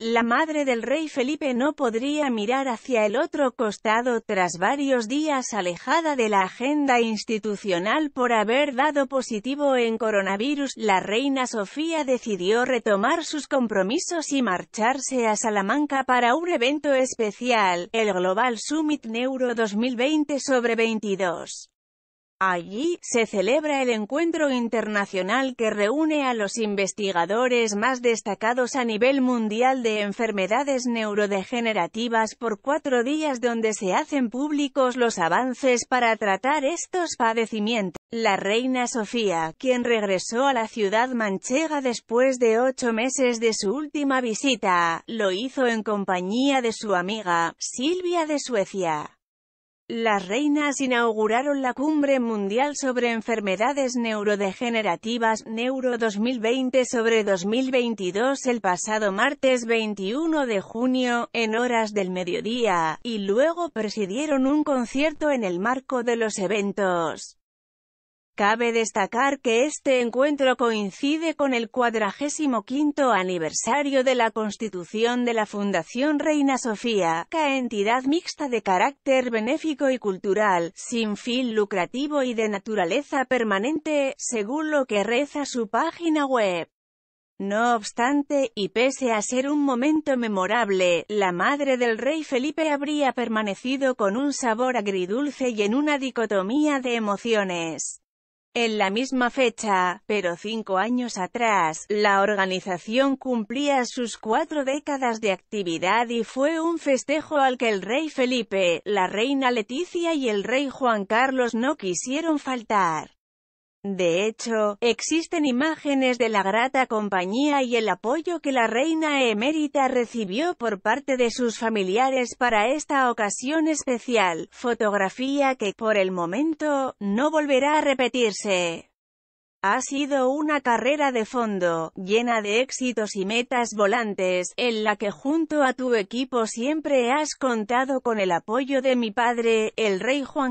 La madre del rey Felipe no podría mirar hacia el otro costado tras varios días alejada de la agenda institucional por haber dado positivo en coronavirus. La reina Sofía decidió retomar sus compromisos y marcharse a Salamanca para un evento especial, el Global Summit Neuro 2020 sobre 22. Allí, se celebra el encuentro internacional que reúne a los investigadores más destacados a nivel mundial de enfermedades neurodegenerativas por cuatro días donde se hacen públicos los avances para tratar estos padecimientos. La reina Sofía, quien regresó a la ciudad manchega después de ocho meses de su última visita, lo hizo en compañía de su amiga, Silvia de Suecia. Las reinas inauguraron la Cumbre Mundial sobre Enfermedades Neurodegenerativas Neuro 2020 sobre 2022 el pasado martes 21 de junio, en horas del mediodía, y luego presidieron un concierto en el marco de los eventos. Cabe destacar que este encuentro coincide con el 45 aniversario de la constitución de la Fundación Reina Sofía, que entidad mixta de carácter benéfico y cultural, sin fin lucrativo y de naturaleza permanente, según lo que reza su página web. No obstante, y pese a ser un momento memorable, la madre del rey Felipe habría permanecido con un sabor agridulce y en una dicotomía de emociones. En la misma fecha, pero cinco años atrás, la organización cumplía sus cuatro décadas de actividad y fue un festejo al que el rey Felipe, la reina Leticia y el rey Juan Carlos no quisieron faltar. De hecho, existen imágenes de la grata compañía y el apoyo que la reina emérita recibió por parte de sus familiares para esta ocasión especial, fotografía que, por el momento, no volverá a repetirse. Ha sido una carrera de fondo, llena de éxitos y metas volantes, en la que junto a tu equipo siempre has contado con el apoyo de mi padre, el rey Juan